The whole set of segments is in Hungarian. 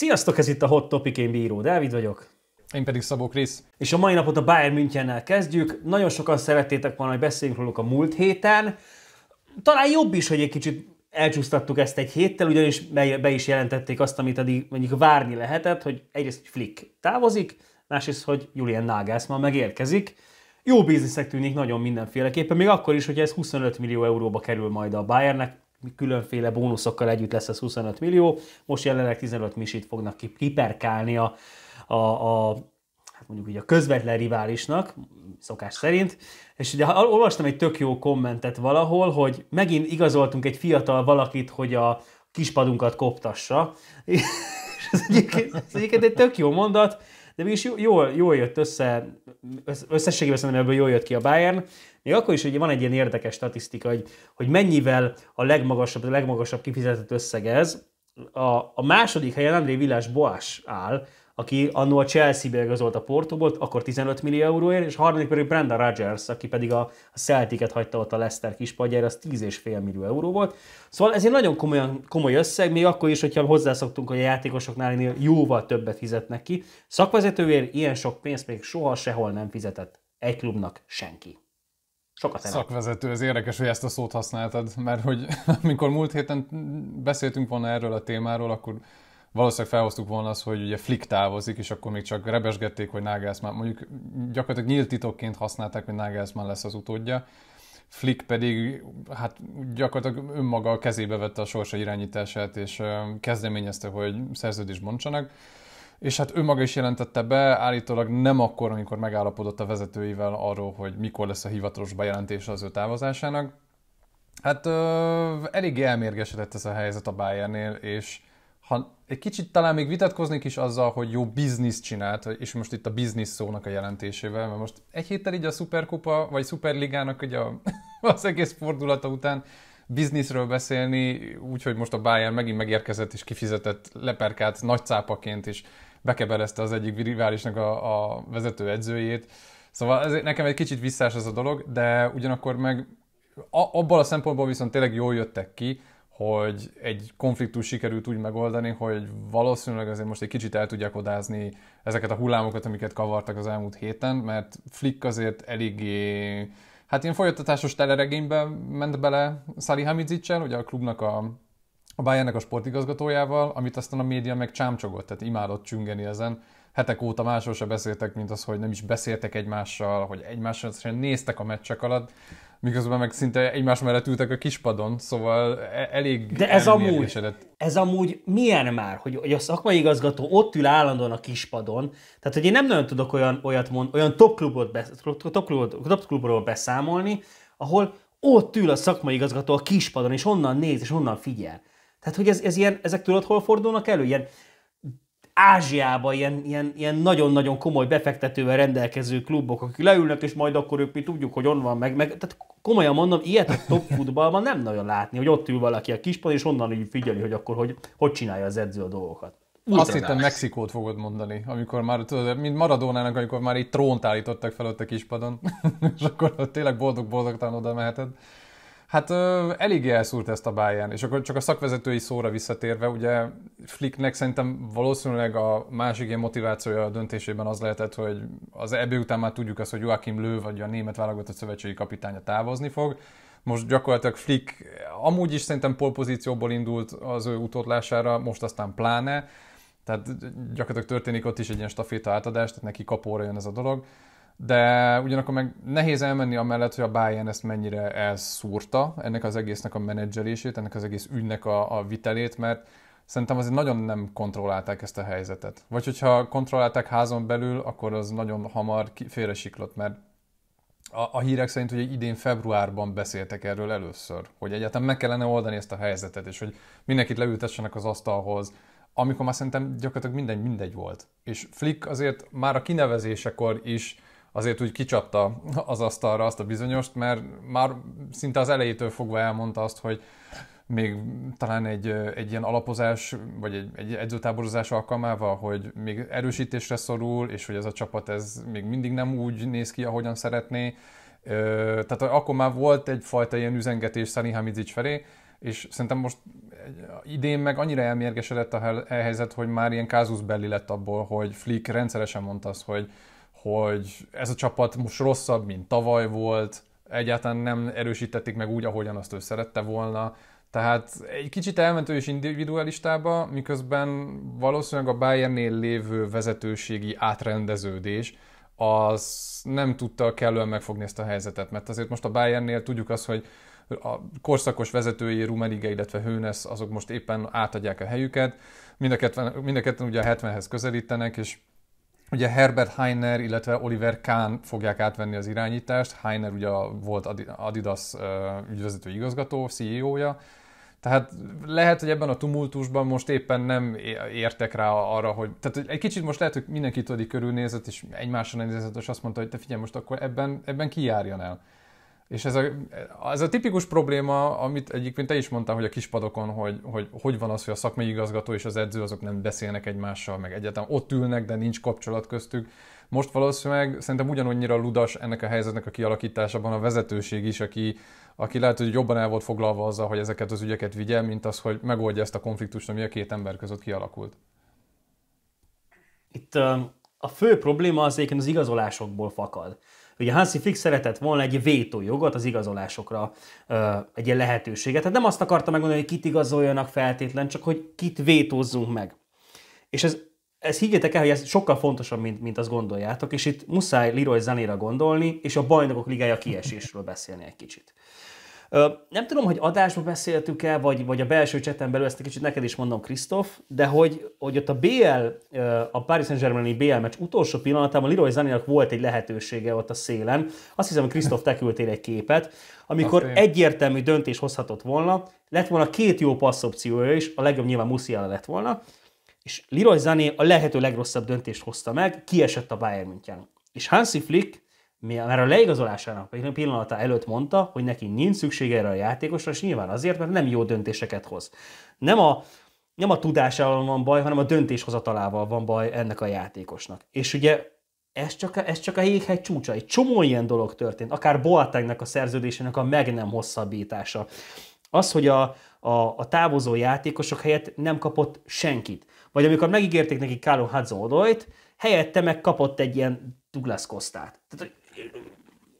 Sziasztok, ez itt a Hot Topic, én Bíró Dávid vagyok. Én pedig Szabó Krisz. És a mai napot a Bayern Münchennel kezdjük. Nagyon sokan szerettétek volna, hogy beszéljünk róluk a múlt héten. Talán jobb is, hogy egy kicsit elcsúsztattuk ezt egy héttel, ugyanis be is jelentették azt, amit eddig mondjuk várni lehetett, hogy egyrészt Flick távozik, másrészt, hogy Julian Nagelsmann megérkezik. Jó biznisznek tűnik nagyon mindenféleképpen, még akkor is, hogy ez 25 millió euróba kerül majd a Bayernnek, különféle bónuszokkal együtt lesz ez 25 millió, most jelenleg 15 misit fognak kiperkálni a, a, a hát mondjuk így a közvetlen riválisnak, szokás szerint, és ugye olvastam egy tök jó kommentet valahol, hogy megint igazoltunk egy fiatal valakit, hogy a kispadunkat koptassa, és ez egyébként, ez egyébként egy tök jó mondat, de mégis jól, jól jött össze, összességében szerintem ebből jól jött ki a Bayern. Még akkor is hogy van egy ilyen érdekes statisztika, hogy, hogy mennyivel a legmagasabb, a legmagasabb kifizetett összeg ez. A, a második helyen André Villás Boás áll, aki annó a Chelsea-be igazolt a Portóból, akkor 15 millió euróért, és a harmadik pedig Brenda Rodgers, aki pedig a, Celtic-et hagyta ott a Leicester kispadjára, az 10,5 millió euró volt. Szóval ez egy nagyon komolyan, komoly összeg, még akkor is, hogyha hozzászoktunk, hogy a játékosoknál jóval többet fizetnek ki. Szakvezetőért ilyen sok pénzt még soha sehol nem fizetett egy klubnak senki. Sokat ennek. Szakvezető, ez érdekes, hogy ezt a szót használtad, mert hogy amikor múlt héten beszéltünk volna erről a témáról, akkor valószínűleg felhoztuk volna azt, hogy ugye Flick távozik, és akkor még csak rebesgették, hogy Nagelsmann, mondjuk gyakorlatilag nyílt titokként használták, hogy Nagelsmann lesz az utódja. Flick pedig hát gyakorlatilag önmaga a kezébe vette a sorsa irányítását, és kezdeményezte, hogy szerződést bontsanak. És hát ő maga is jelentette be, állítólag nem akkor, amikor megállapodott a vezetőivel arról, hogy mikor lesz a hivatalos bejelentése az ő távozásának. Hát ö, elég elmérgesedett ez a helyzet a Bayernnél, és ha egy kicsit talán még vitatkoznék is azzal, hogy jó bizniszt csinált, és most itt a biznisz szónak a jelentésével, mert most egy héttel így a Superkupa, vagy Superligának ugye a, az egész fordulata után bizniszről beszélni, úgyhogy most a Bayern megint megérkezett és kifizetett leperkát nagy cápaként, és bekebelezte az egyik riválisnak a, a vezető edzőjét. Szóval ez, nekem egy kicsit visszás ez a dolog, de ugyanakkor meg a, abban a szempontból viszont tényleg jól jöttek ki, hogy egy konfliktus sikerült úgy megoldani, hogy valószínűleg azért most egy kicsit el tudják odázni ezeket a hullámokat, amiket kavartak az elmúlt héten, mert Flick azért eléggé, hát ilyen folytatásos teleregénybe ment bele Sali hamidzic ugye a klubnak a a Bayernnek a sportigazgatójával, amit aztán a média meg csámcsogott, tehát imádott csüngeni ezen. Hetek óta másról se beszéltek, mint az, hogy nem is beszéltek egymással, hogy egymással néztek a meccsek alatt miközben meg szinte egymás mellett ültek a kispadon, szóval e- elég De ez amúgy, ez amúgy milyen már, hogy, hogy a szakmai igazgató ott ül állandóan a kispadon, tehát hogy én nem nagyon tudok olyan, olyat mond, olyan top, klubot be, top, klubot, top klubról beszámolni, ahol ott ül a szakmai igazgató a kispadon, és onnan néz, és onnan figyel. Tehát, hogy ez, ez ilyen, ezek tudod, hol fordulnak elő? Ilyen Ázsiában ilyen, ilyen, ilyen nagyon-nagyon komoly befektetővel rendelkező klubok, akik leülnek, és majd akkor ők mi tudjuk, hogy on van meg. meg tehát komolyan mondom, ilyet a top futballban nem nagyon látni, hogy ott ül valaki a kispad, és onnan így figyeli, hogy akkor hogy, hogy csinálja az edző a dolgokat. Ultra Azt hittem Mexikót fogod mondani, amikor már, tudod, mint Maradónának, amikor már egy trónt állítottak fel ott a kispadon, és akkor ott tényleg boldog-boldogtalan oda meheted. Hát eléggé elszúrt ezt a Bayern, és akkor csak a szakvezetői szóra visszatérve, ugye Flicknek szerintem valószínűleg a másik ilyen motivációja a döntésében az lehetett, hogy az EB után már tudjuk azt, hogy Joachim Lő vagy a német válogatott szövetségi kapitánya távozni fog. Most gyakorlatilag Flick amúgy is szerintem polpozícióból indult az ő utódlására, most aztán pláne. Tehát gyakorlatilag történik ott is egy ilyen staféta átadás, tehát neki kapóra jön ez a dolog. De ugyanakkor meg nehéz elmenni amellett, hogy a Bayern ezt mennyire elszúrta, ennek az egésznek a menedzselését, ennek az egész ügynek a, a vitelét, mert szerintem azért nagyon nem kontrollálták ezt a helyzetet. Vagy hogyha kontrollálták házon belül, akkor az nagyon hamar félresiklott, mert a, a hírek szerint ugye idén februárban beszéltek erről először, hogy egyáltalán meg kellene oldani ezt a helyzetet, és hogy mindenkit leültessenek az asztalhoz, amikor már szerintem gyakorlatilag minden mindegy volt. És Flick azért már a kinevezésekor is azért úgy kicsapta az asztalra azt a bizonyost, mert már szinte az elejétől fogva elmondta azt, hogy még talán egy, egy ilyen alapozás, vagy egy, egy edzőtáborozás alkalmával, hogy még erősítésre szorul, és hogy ez a csapat ez még mindig nem úgy néz ki, ahogyan szeretné. Tehát akkor már volt egyfajta ilyen üzengetés Szalihamidžić felé, és szerintem most idén meg annyira elmérgesedett a e helyzet, hogy már ilyen kázusz belli lett abból, hogy Flick rendszeresen mondta azt, hogy, hogy ez a csapat most rosszabb, mint tavaly volt, egyáltalán nem erősítették meg úgy, ahogyan azt ő szerette volna, tehát egy kicsit elmentő és individualistába, miközben valószínűleg a Bayernnél lévő vezetőségi átrendeződés az nem tudta kellően megfogni ezt a helyzetet, mert azért most a Bayernnél tudjuk azt, hogy a korszakos vezetői Rumelige, illetve Hőnes, azok most éppen átadják a helyüket, mind a, ketten, mind a ketten ugye a 70-hez közelítenek, és ugye Herbert Heiner, illetve Oliver Kahn fogják átvenni az irányítást. Heiner ugye volt Adidas ügyvezető igazgató, CEO-ja, tehát lehet, hogy ebben a tumultusban most éppen nem értek rá arra, hogy... Tehát egy kicsit most lehet, hogy mindenki tudni körülnézett, és egymásra nézett, és azt mondta, hogy te figyelj, most akkor ebben, ebben kijárjon el. És ez a, ez a tipikus probléma, amit egyébként te is mondtál, hogy a kispadokon, hogy, hogy hogy van az, hogy a szakmai igazgató és az edző azok nem beszélnek egymással, meg egyáltalán ott ülnek, de nincs kapcsolat köztük. Most valószínűleg szerintem ugyanannyira ludas ennek a helyzetnek a kialakításában a vezetőség is, aki aki lehet, hogy jobban el volt foglalva azzal, hogy ezeket az ügyeket vigye, mint az, hogy megoldja ezt a konfliktust, ami a két ember között kialakult. Itt a fő probléma az egyébként az igazolásokból fakad. Ugye Hansi Flick szeretett volna egy vétójogot az igazolásokra, egy ilyen lehetőséget. Tehát nem azt akarta megmondani, hogy kit igazoljanak feltétlen, csak hogy kit vétózzunk meg. És ez ez higgyétek el, hogy ez sokkal fontosabb, mint, mint azt gondoljátok, és itt muszáj Leroy Zanéra gondolni, és a bajnokok ligája kiesésről beszélni egy kicsit. Ö, nem tudom, hogy adásba beszéltük el, vagy, vagy a belső cseten belül, ezt egy kicsit neked is mondom, Krisztof, de hogy, hogy ott a BL, a Paris saint germain BL meccs utolsó pillanatában Leroy Zanének volt egy lehetősége ott a szélen. Azt hiszem, hogy Krisztof, te küldtél egy képet, amikor egyértelmű döntés hozhatott volna, lett volna két jó passzopciója is, a legjobb nyilván Musiala lett volna, és Leroy Zané a lehető legrosszabb döntést hozta meg, kiesett a Bayern München. És Hansi Flick már a leigazolásának pillanata előtt mondta, hogy neki nincs szüksége erre a játékosra, és nyilván azért, mert nem jó döntéseket hoz. Nem a, nem a tudásával van baj, hanem a döntéshozatalával van baj ennek a játékosnak. És ugye ez csak, a, ez csak a jéghegy csúcsa. Egy csomó ilyen dolog történt, akár Boatengnek a szerződésének a meg nem hosszabbítása. Az, hogy a, a, a távozó játékosok helyett nem kapott senkit vagy amikor megígérték neki Kálo hudson helyette kapott egy ilyen Douglas Kostát. Tehát,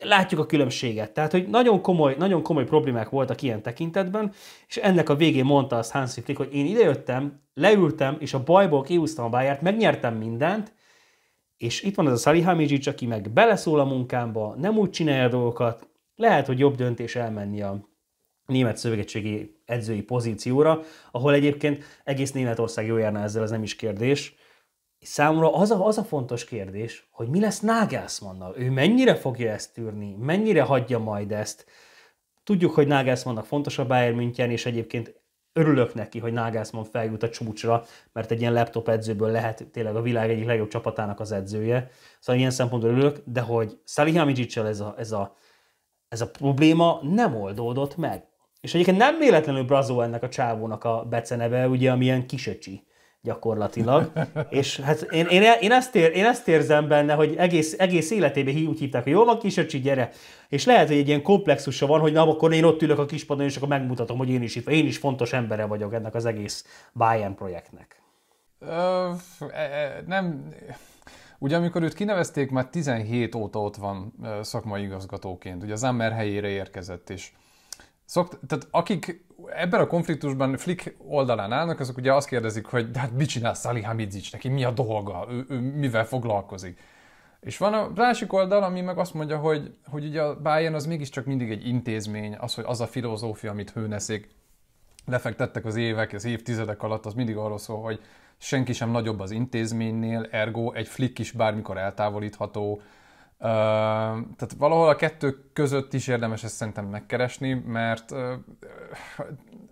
látjuk a különbséget. Tehát, hogy nagyon komoly, nagyon komoly problémák voltak ilyen tekintetben, és ennek a végén mondta azt Hansi Flick, hogy én idejöttem, leültem, és a bajból kiúztam a bájárt, megnyertem mindent, és itt van az a Salihamidzsics, aki meg beleszól a munkámba, nem úgy csinálja a dolgokat, lehet, hogy jobb döntés elmenni a német szövetségi edzői pozícióra, ahol egyébként egész Németország jó járna ezzel, ez nem is kérdés. Számomra az a, az a fontos kérdés, hogy mi lesz Nagelsmannnal. Ő mennyire fogja ezt tűrni, mennyire hagyja majd ezt. Tudjuk, hogy Nagelsmannnak fontos a Bayern München, és egyébként örülök neki, hogy Nagelsmann feljut a csúcsra, mert egy ilyen laptop edzőből lehet tényleg a világ egyik legjobb csapatának az edzője. Szóval ilyen szempontból örülök, de hogy Salihamidzsicsel ez a, ez, a, ez a probléma nem oldódott meg. És egyébként nem véletlenül Brazó ennek a csávónak a beceneve, ugye, amilyen kisöcsi gyakorlatilag. és hát én, én, én, ezt ér, én ezt érzem benne, hogy egész, egész életében hí, úgy hívták, hogy jól van kisöcsi, gyere. És lehet, hogy egy ilyen komplexusa van, hogy na, akkor én ott ülök a kispadon, és akkor megmutatom, hogy én is itt, én is fontos embere vagyok ennek az egész Bayern projektnek. Ö, e, e, nem, Ugye amikor őt kinevezték, már 17 óta ott van szakmai igazgatóként, ugye az Ammer helyére érkezett, és Szokt, tehát akik ebben a konfliktusban Flick oldalán állnak, azok ugye azt kérdezik, hogy de hát mit csinál Salihamidzic, neki mi a dolga, ő, ő, mivel foglalkozik. És van a másik oldal, ami meg azt mondja, hogy, hogy ugye a Bayern az mégiscsak mindig egy intézmény, az, hogy az a filozófia, amit hőneszik, lefektettek az évek, az évtizedek alatt, az mindig arról szól, hogy senki sem nagyobb az intézménynél, ergo egy flick is bármikor eltávolítható, tehát valahol a kettő között is érdemes ezt szerintem megkeresni, mert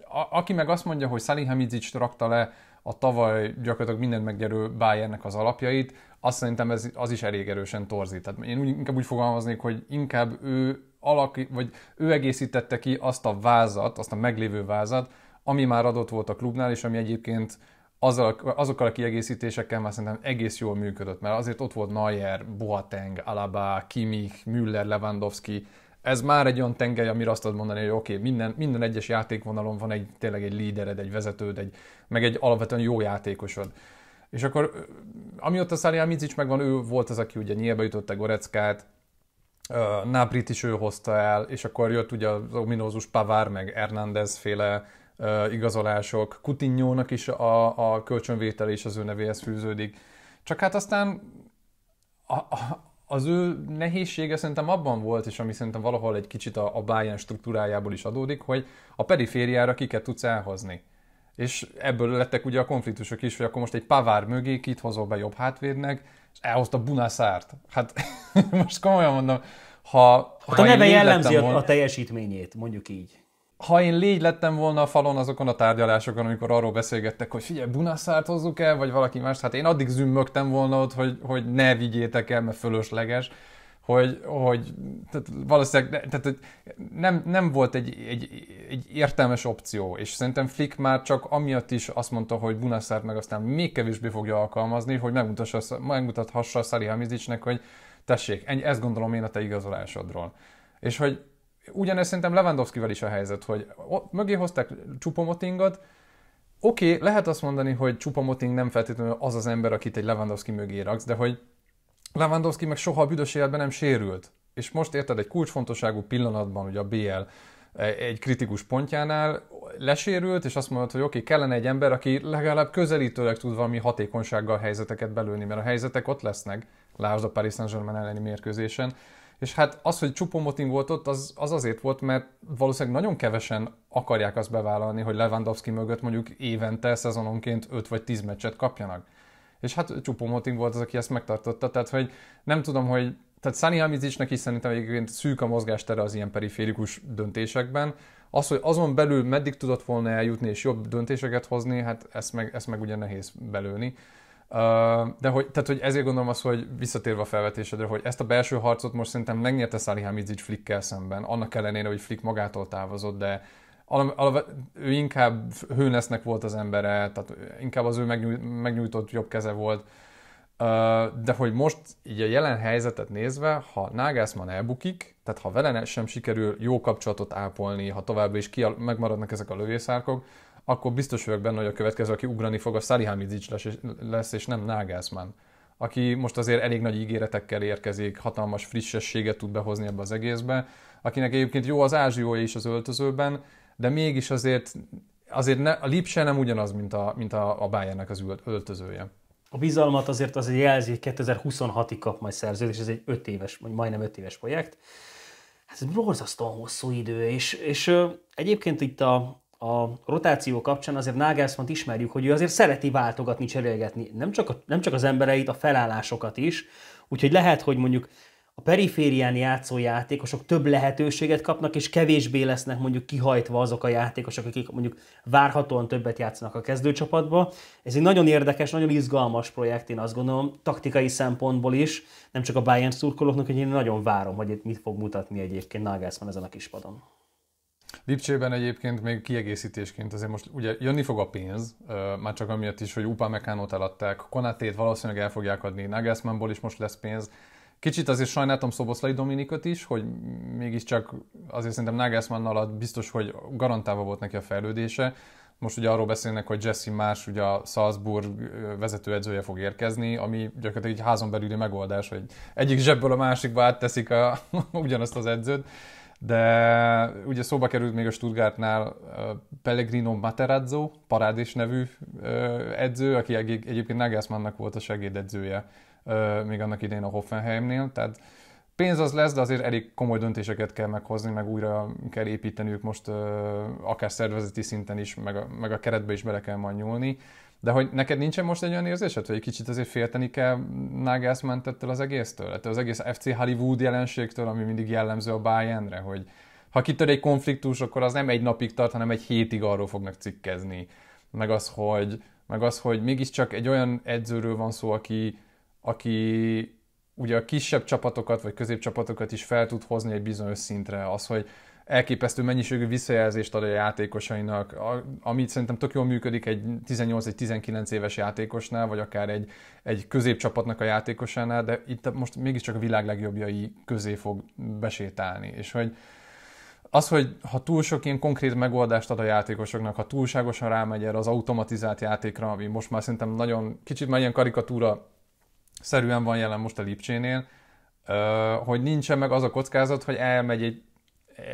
a, aki meg azt mondja, hogy Salihamidzic rakta le a tavaly gyakorlatilag mindent meggyerő Bayernnek az alapjait, azt szerintem ez, az is elég erősen torzít. Tehát én úgy, inkább úgy fogalmaznék, hogy inkább ő alaki, vagy ő egészítette ki azt a vázat, azt a meglévő vázat, ami már adott volt a klubnál, és ami egyébként azzal, azokkal a kiegészítésekkel már szerintem egész jól működött, mert azért ott volt Neuer, Boateng, Alaba, Kimich, Müller, Lewandowski, ez már egy olyan tengely, amire azt tudod mondani, hogy oké, okay, minden, minden egyes játékvonalon van egy tényleg egy lídered, egy vezetőd, egy, meg egy alapvetően jó játékosod. És akkor, ami ott a Szálián Micic megvan, ő volt az, aki ugye nyílbe ütötte Goreckát, Nábrit is ő hozta el, és akkor jött ugye az ominózus Pavár, meg Hernández féle igazolások, coutinho is a, a kölcsönvétel is az ő nevéhez fűződik. Csak hát aztán a, a, az ő nehézsége szerintem abban volt, és ami szerintem valahol egy kicsit a, a Bayern struktúrájából is adódik, hogy a perifériára kiket tudsz elhozni. És ebből lettek ugye a konfliktusok is, hogy akkor most egy pavár mögé kit hozol be jobb hátvédnek, és elhozta Bunaszárt. Hát most komolyan mondom, ha... Hát ha a neve jellemzi volna... a teljesítményét, mondjuk így ha én légy lettem volna a falon azokon a tárgyalásokon, amikor arról beszélgettek, hogy figyelj, Bunaszárt hozzuk el, vagy valaki más, hát én addig zümmögtem volna ott, hogy, hogy ne vigyétek el, mert fölösleges, hogy, hogy tehát valószínűleg tehát, hogy nem, nem, volt egy, egy, egy, értelmes opció, és szerintem Flick már csak amiatt is azt mondta, hogy Bunaszárt meg aztán még kevésbé fogja alkalmazni, hogy megmutassa, megmutathassa Szari Hamizicsnek, hogy tessék, ennyi, ezt gondolom én a te igazolásodról. És hogy ugyanez szerintem Lewandowskival is a helyzet, hogy mögé hozták csupomotingot, oké, okay, lehet azt mondani, hogy csupomoting nem feltétlenül az az ember, akit egy Lewandowski mögé raksz, de hogy Lewandowski meg soha a büdös életben nem sérült. És most érted, egy kulcsfontosságú pillanatban, ugye a BL egy kritikus pontjánál lesérült, és azt mondod, hogy oké, okay, kellene egy ember, aki legalább közelítőleg tud valami hatékonysággal helyzeteket belőni, mert a helyzetek ott lesznek, lásd a Paris Saint-Germain elleni mérkőzésen, és hát az, hogy Csupomoting volt ott, az, az azért volt, mert valószínűleg nagyon kevesen akarják azt bevállalni, hogy Lewandowski mögött mondjuk évente, szezononként 5 vagy 10 meccset kapjanak. És hát Csupomoting volt az, aki ezt megtartotta, tehát hogy nem tudom, hogy tehát Sani Hamizicsnek is szerintem egyébként szűk a mozgástere az ilyen periférikus döntésekben. Az, hogy azon belül meddig tudott volna eljutni és jobb döntéseket hozni, hát ezt meg, ezt meg ugye nehéz belőni de hogy, tehát, hogy ezért gondolom azt, hogy visszatérve a felvetésedre, hogy ezt a belső harcot most szerintem megnyerte Hamidzic Flickkel szemben, annak ellenére, hogy Flick magától távozott, de al- al- ő inkább hőnesznek volt az embere, tehát inkább az ő megnyújt, megnyújtott jobb keze volt. De hogy most így a jelen helyzetet nézve, ha Nagelsmann elbukik, tehát ha vele sem sikerül jó kapcsolatot ápolni, ha továbbra is megmaradnak ezek a lövészárkok, akkor biztos vagyok benne, hogy a következő, aki ugrani fog, a Salihamidzic lesz, lesz, és nem Nagelsmann, aki most azért elég nagy ígéretekkel érkezik, hatalmas frissességet tud behozni ebbe az egészbe, akinek egyébként jó az ázsiója is az öltözőben, de mégis azért, azért ne, a Lipse nem ugyanaz, mint a, mint a, a Bayernnek az öltözője. A bizalmat azért az egy jelzi, hogy 2026-ig kap majd szerződés, ez egy 5 éves, vagy majdnem 5 éves projekt. Hát ez borzasztóan hosszú idő, és, és egyébként itt a, a rotáció kapcsán azért Nagelsmann ismerjük, hogy ő azért szereti váltogatni, cserélgetni, nem csak, a, nem csak az embereit, a felállásokat is, úgyhogy lehet, hogy mondjuk a periférián játszó játékosok több lehetőséget kapnak, és kevésbé lesznek mondjuk kihajtva azok a játékosok, akik mondjuk várhatóan többet játszanak a kezdőcsapatba. Ez egy nagyon érdekes, nagyon izgalmas projekt, én azt gondolom, taktikai szempontból is, nem csak a Bayern szurkolóknak, hogy én nagyon várom, hogy itt mit fog mutatni egyébként Nagelsmann ezen a kispadon. Lipcsében egyébként még kiegészítésként azért most ugye jönni fog a pénz, már csak amiatt is, hogy Mekánót eladták, Konatét valószínűleg el fogják adni, Nagelsmannból is most lesz pénz, Kicsit azért sajnáltam Szoboszlai Dominikot is, hogy mégiscsak azért szerintem Nagelsmann alatt biztos, hogy garantálva volt neki a fejlődése. Most ugye arról beszélnek, hogy Jesse más, ugye a Salzburg vezetőedzője fog érkezni, ami gyakorlatilag egy házon belüli megoldás, hogy egyik zsebből a másikba átteszik a, ugyanazt az edzőt. De ugye szóba került még a Stuttgartnál Pellegrino Materazzo, parádés nevű edző, aki egyébként Nagelsmannnak volt a segédedzője még annak idején a Hoffenheimnél, tehát pénz az lesz, de azért elég komoly döntéseket kell meghozni, meg újra kell építeniük most akár szervezeti szinten is, meg a, meg a keretbe is bele kell majd nyúlni. De hogy neked nincsen most egy olyan érzésed, hogy egy kicsit azért félteni kell Nagelsmann ettől az egésztől? Ettől az egész FC Hollywood jelenségtől, ami mindig jellemző a Bayernre, hogy ha kitör egy konfliktus, akkor az nem egy napig tart, hanem egy hétig arról fognak cikkezni. Meg az, hogy, meg az, hogy mégiscsak egy olyan edzőről van szó, aki, aki ugye a kisebb csapatokat, vagy középcsapatokat is fel tud hozni egy bizonyos szintre. Az, hogy elképesztő mennyiségű visszajelzést ad a játékosainak, amit szerintem tök jól működik egy 18-19 éves játékosnál, vagy akár egy, egy középcsapatnak a játékosánál, de itt most mégiscsak a világ legjobbjai közé fog besétálni. És hogy az, hogy ha túl sok ilyen konkrét megoldást ad a játékosoknak, ha túlságosan rámegy erre az automatizált játékra, ami most már szerintem nagyon kicsit már ilyen karikatúra szerűen van jelen most a Lipcsénél, hogy nincsen meg az a kockázat, hogy elmegy egy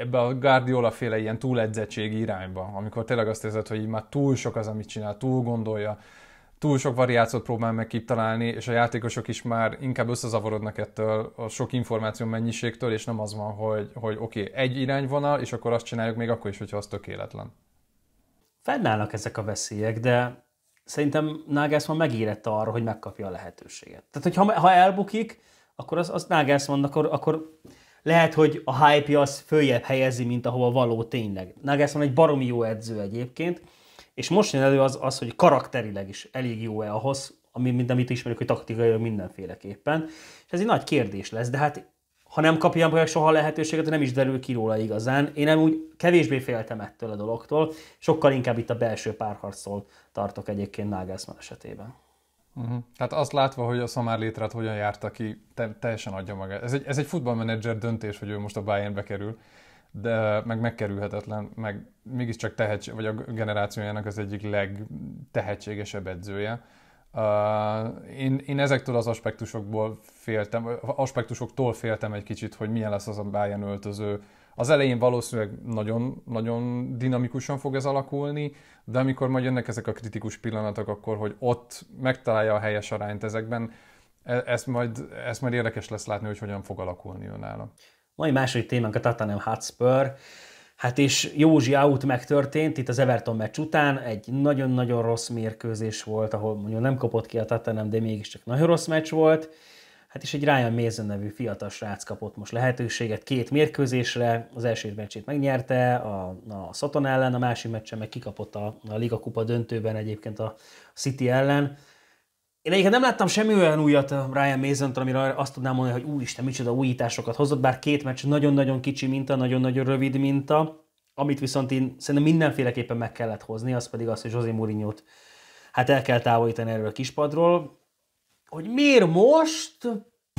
ebbe a Guardiola féle ilyen túledzettségi irányba, amikor tényleg azt érzed, hogy már túl sok az, amit csinál, túl gondolja, túl sok variációt próbál meg kitalálni, és a játékosok is már inkább összezavarodnak ettől a sok információ mennyiségtől, és nem az van, hogy, hogy oké, okay, egy irányvonal, és akkor azt csináljuk még akkor is, hogyha az tökéletlen. Fennállnak ezek a veszélyek, de szerintem Nagelsmann megérette arra, hogy megkapja a lehetőséget. Tehát, hogy ha, ha elbukik, akkor az, az Nagelsmann, akkor, akkor lehet, hogy a hype az följebb helyezi, mint ahova való tényleg. Nagelsmann egy baromi jó edző egyébként, és most jön elő az, az hogy karakterileg is elég jó-e ahhoz, ami, mint amit ismerjük, hogy taktikai mindenféleképpen. És ez egy nagy kérdés lesz, de hát ha nem kapja meg soha a lehetőséget, nem is derül ki róla igazán. Én nem úgy kevésbé féltem ettől a dologtól, sokkal inkább itt a belső párharcol tartok egyébként Nagelsmann esetében. Uh-huh. Tehát azt látva, hogy a Szamár létrát hogyan járta ki, te- teljesen adja magát. Ez egy, ez egy futballmenedzser döntés, hogy ő most a Bayernbe kerül, de meg megkerülhetetlen, meg mégiscsak tehetség, vagy a generációjának az egyik legtehetségesebb edzője. Uh, én, én ezektől az aspektusokból féltem, aspektusoktól féltem egy kicsit, hogy milyen lesz az a Bayern öltöző, az elején valószínűleg nagyon-nagyon dinamikusan fog ez alakulni, de amikor majd jönnek ezek a kritikus pillanatok, akkor hogy ott megtalálja a helyes arányt ezekben, e, ezt majd, ezt majd érdekes lesz látni, hogy hogyan fog alakulni önálló. Mai második témánk a Tottenham Hotspur. Hát és Józsi out megtörtént itt az Everton meccs után, egy nagyon-nagyon rossz mérkőzés volt, ahol mondjuk nem kapott ki a Tottenham, de mégiscsak nagyon rossz meccs volt. Hát is egy Ryan Mason nevű fiatal srác kapott most lehetőséget két mérkőzésre, az első meccsét megnyerte a, a Szaton ellen, a másik meccsen meg kikapott a, a Liga Kupa döntőben egyébként a City ellen. Én egyébként nem láttam semmi olyan újat Ryan mason amire azt tudnám mondani, hogy úristen, micsoda újításokat hozott, bár két meccs nagyon-nagyon kicsi minta, nagyon-nagyon rövid minta, amit viszont én szerintem mindenféleképpen meg kellett hozni, az pedig az, hogy José mourinho hát el kell távolítani erről a kispadról hogy miért most?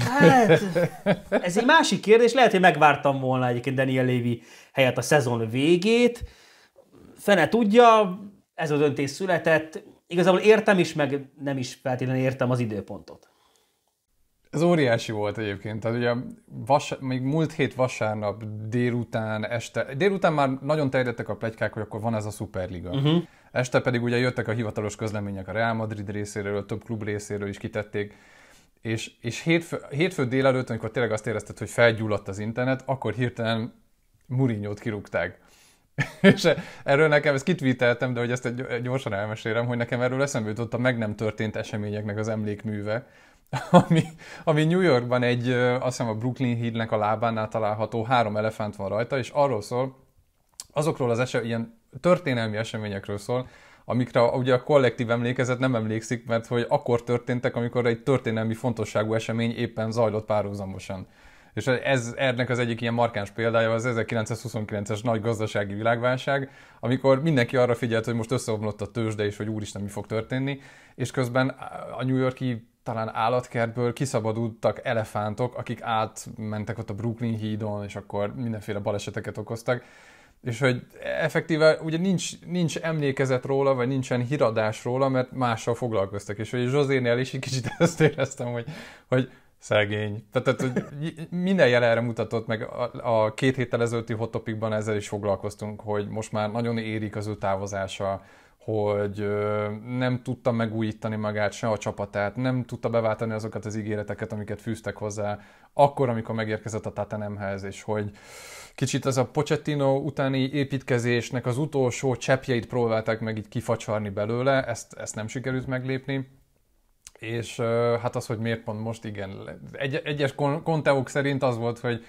Hát, ez egy másik kérdés. Lehet, hogy megvártam volna egyébként Daniel Lévi helyett a szezon végét. Fene tudja, ez a döntés született. Igazából értem is, meg nem is feltétlenül értem az időpontot. Ez óriási volt egyébként. Tehát ugye vas, még múlt hét vasárnap délután, este, délután már nagyon terjedtek a plegykák, hogy akkor van ez a Superliga. Uh-huh. Este pedig ugye jöttek a hivatalos közlemények a Real Madrid részéről, a több klub részéről is kitették. És, és hétfő, hétfő délelőtt, amikor tényleg azt érezted, hogy felgyulladt az internet, akkor hirtelen Murinyót kirúgták. és erről nekem, ezt kitvíteltem, de hogy ezt gyorsan elmesélem, hogy nekem erről eszembe jutott a meg nem történt eseményeknek az emlékműve, ami, ami New Yorkban egy, azt hiszem a Brooklyn hídnek a lábánál található, három elefánt van rajta, és arról szól, azokról az esemény, ilyen történelmi eseményekről szól, amikre ugye a kollektív emlékezet nem emlékszik, mert hogy akkor történtek, amikor egy történelmi fontosságú esemény éppen zajlott párhuzamosan. És ez ennek az egyik ilyen markáns példája az 1929-es nagy gazdasági világválság, amikor mindenki arra figyelt, hogy most összeomlott a tőzsde, és hogy úristen, mi fog történni, és közben a New Yorki talán állatkertből kiszabadultak elefántok, akik átmentek ott a Brooklyn hídon, és akkor mindenféle baleseteket okoztak. És hogy effektíve ugye nincs, nincs emlékezet róla, vagy nincsen híradás róla, mert mással foglalkoztak. És hogy Zsozénél is egy kicsit ezt éreztem, hogy, hogy szegény. Tehát, tehát hogy minden jel erre mutatott, meg a, a két héttel ezelőtti topicban ezzel is foglalkoztunk, hogy most már nagyon érik az ő távozása, hogy nem tudta megújítani magát se a csapatát, nem tudta beváltani azokat az ígéreteket, amiket fűztek hozzá, akkor, amikor megérkezett a Tatanemhez, és hogy kicsit ez a Pochettino utáni építkezésnek az utolsó cseppjeit próbálták meg így kifacsarni belőle, ezt, ezt nem sikerült meglépni, és hát az, hogy miért pont most, igen, egy, egyes konteók szerint az volt, hogy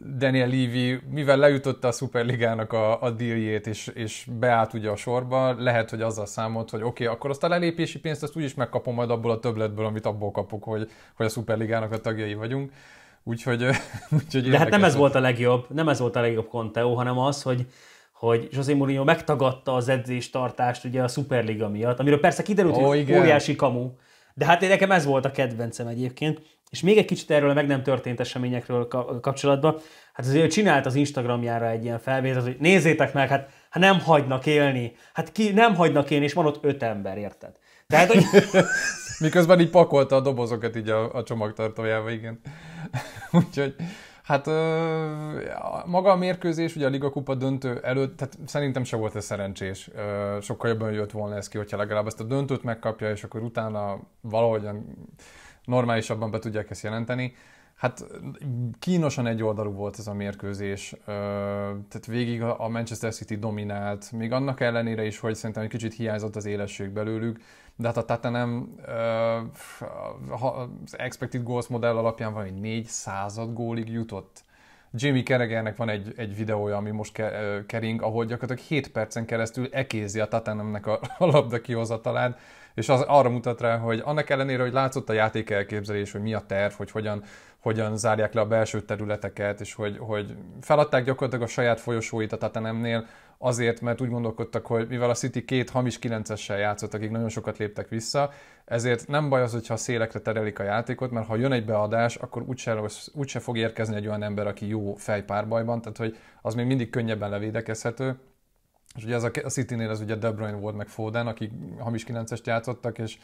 Daniel Levy, mivel lejutotta a Superligának a, a díjét, és, és beállt ugye a sorba, lehet, hogy azzal számolt, hogy oké, okay, akkor azt a lelépési pénzt azt úgyis megkapom majd abból a többletből, amit abból kapok, hogy, hogy a Superligának a tagjai vagyunk. Úgyhogy, úgyhogy De hát nem ez volt a legjobb, nem ez volt a legjobb Conteo, hanem az, hogy hogy José Mourinho megtagadta az edzéstartást ugye a Superliga miatt, amiről persze kiderült, oh, hogy igen. óriási kamu, de hát én nekem ez volt a kedvencem egyébként. És még egy kicsit erről a meg nem történt eseményekről kapcsolatban, hát azért ő csinált az Instagramjára egy ilyen felvételt, hogy nézzétek meg, hát, hát nem hagynak élni, hát ki nem hagynak élni, és van ott öt ember, érted? Tehát, hogy... Miközben így pakolta a dobozokat így a, a csomagtartójába, igen. Úgyhogy Hát ö, maga a mérkőzés, ugye a Liga Kupa döntő előtt, tehát szerintem se volt ez szerencsés. Ö, sokkal jobban jött volna ez ki, hogyha legalább ezt a döntőt megkapja, és akkor utána valahogyan normálisabban be tudják ezt jelenteni. Hát kínosan egyoldalú volt ez a mérkőzés, tehát végig a Manchester City dominált, még annak ellenére is, hogy szerintem egy kicsit hiányzott az élesség belőlük, de hát a Tatanem az expected goals modell alapján valami 400 gólig jutott. Jimmy Keregernek van egy, egy videója, ami most ke, kering, ahol gyakorlatilag 7 percen keresztül ekézi a Tatanemnek a, a labda kihozatalát, és az arra mutat rá, hogy annak ellenére, hogy látszott a játék elképzelés, hogy mi a terv, hogy hogyan, hogyan zárják le a belső területeket, és hogy, hogy feladták gyakorlatilag a saját folyosóit a Tatanemnél, azért, mert úgy gondolkodtak, hogy mivel a City két hamis kilencessel játszott, akik nagyon sokat léptek vissza, ezért nem baj az, hogyha szélekre terelik a játékot, mert ha jön egy beadás, akkor úgyse, úgyse fog érkezni egy olyan ember, aki jó fejpárbajban, tehát hogy az még mindig könnyebben levédekezhető, és ugye ez a, a City-nél ez ugye De Bruyne volt meg Foden, akik hamis 9-est játszottak, és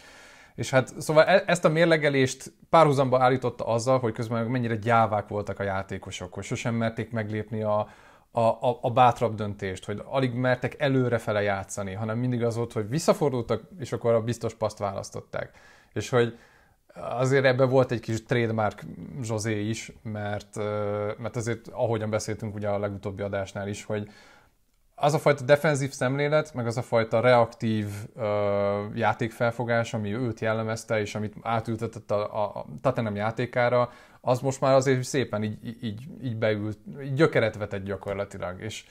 és hát szóval e- ezt a mérlegelést párhuzamba állította azzal, hogy közben mennyire gyávák voltak a játékosok, hogy sosem merték meglépni a, a, a, a bátrabb döntést, hogy alig mertek előrefele játszani, hanem mindig az volt, hogy visszafordultak, és akkor a biztos paszt választották. És hogy azért ebben volt egy kis trademark José is, mert, mert azért ahogyan beszéltünk ugye a legutóbbi adásnál is, hogy, az a fajta defenzív szemlélet, meg az a fajta reaktív ö, játékfelfogás, ami őt jellemezte, és amit átültetett a, a, a Tatenem játékára, az most már azért szépen így, így, így beült, így gyökeret vetett gyakorlatilag. És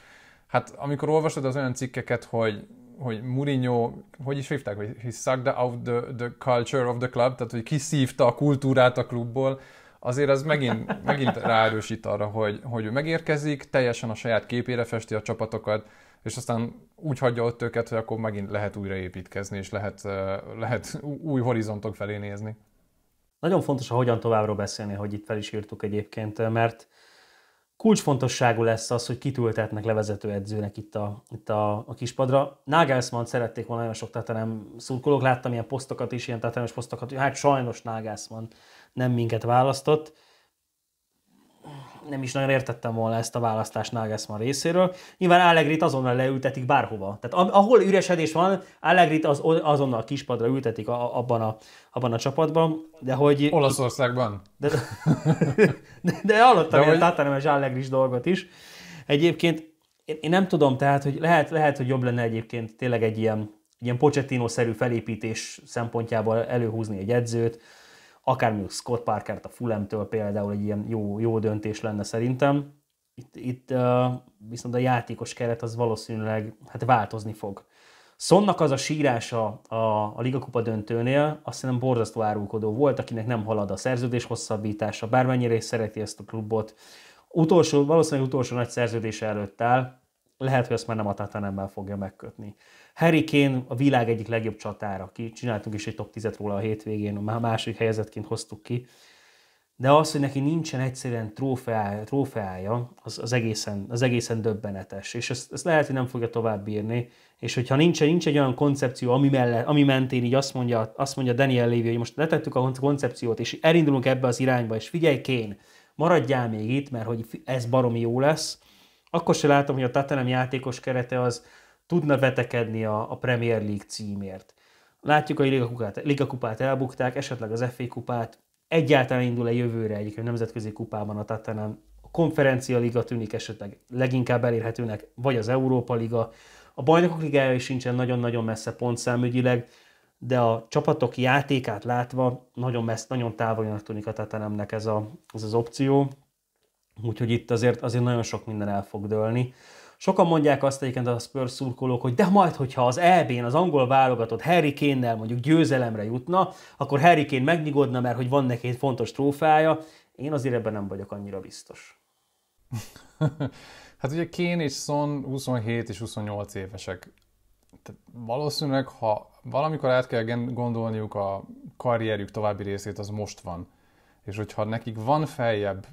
hát amikor olvasod az olyan cikkeket, hogy hogy Mourinho, hogy is hívták, hogy he sucked out the, the culture of the club, tehát hogy kiszívta a kultúrát a klubból, azért ez megint, megint ráerősít arra, hogy, hogy ő megérkezik, teljesen a saját képére festi a csapatokat, és aztán úgy hagyja ott őket, hogy akkor megint lehet újraépítkezni, és lehet, lehet új horizontok felé nézni. Nagyon fontos, ahogyan továbbról beszélni, hogy itt fel is írtuk egyébként, mert kulcsfontosságú lesz az, hogy kitültetnek levezető edzőnek itt a, itt a, a kispadra. Nagelsmann szerették volna nagyon sok tetelem szurkolók, láttam ilyen posztokat is, ilyen tetelemes posztokat, hogy hát sajnos Nagelsmann nem minket választott. Nem is nagyon értettem volna ezt a választást Nagelsmann részéről. Nyilván Allegrit azonnal leültetik bárhova. Tehát ahol üresedés van, Allegrit az, azonnal kispadra ültetik a, abban, a, abban a csapatban. De hogy... Olaszországban. De, de, de, de hallottam de ilyen hogy... Allegris dolgot is. Egyébként én, én nem tudom, tehát hogy lehet, lehet, hogy jobb lenne egyébként tényleg egy ilyen, ilyen pocsettino szerű felépítés szempontjából előhúzni egy edzőt, akár mondjuk Scott Parkert a Fulhamtől például egy ilyen jó, jó döntés lenne szerintem. Itt, itt uh, viszont a játékos keret az valószínűleg hát változni fog. Szonnak az a sírása a, a Liga Kupa döntőnél, azt hiszem borzasztó árulkodó volt, akinek nem halad a szerződés hosszabbítása, bármennyire is szereti ezt a klubot. Utolsó, valószínűleg utolsó nagy szerződés előtt áll, lehet, hogy azt már nem a Tatanemmel fogja megkötni. Harry Kane a világ egyik legjobb csatára, ki csináltunk is egy top 10-et róla a hétvégén, a második helyezetként hoztuk ki. De az, hogy neki nincsen egyszerűen trófeája, trófeája az, az, egészen, az egészen döbbenetes, és ezt, ezt lehet, hogy nem fogja tovább bírni, és hogyha nincs, nincs egy olyan koncepció, ami, mellett, ami mentén így azt mondja, azt mondja Daniel Lévi, hogy most letettük a koncepciót, és elindulunk ebbe az irányba, és figyelj Kén, maradjál még itt, mert hogy ez baromi jó lesz, akkor se látom, hogy a Tatanem játékos kerete az, tudna vetekedni a, a Premier League címért. Látjuk, hogy a Liga kupát, Liga kupát elbukták, esetleg az FA kupát, egyáltalán indul-e jövőre egyik nemzetközi kupában a Tatanem, a konferencia liga tűnik esetleg leginkább elérhetőnek, vagy az Európa liga. A bajnokok ligája is sincsen nagyon-nagyon messze pontszámügyileg, de a csapatok játékát látva nagyon messze, nagyon távolnak tűnik a Tatanemnek ez, a, ez az opció. Úgyhogy itt azért, azért nagyon sok minden el fog dőlni. Sokan mondják azt egyébként a Spurs szurkolók, hogy de majd, hogyha az EB-n az angol válogatott Harry kane mondjuk győzelemre jutna, akkor Harry Kane megnyugodna, mert hogy van neki egy fontos trófája. Én azért ebben nem vagyok annyira biztos. hát ugye Kane és Son 27 és 28 évesek. Tehát valószínűleg, ha valamikor át kell gondolniuk a karrierjük további részét, az most van és hogyha nekik van feljebb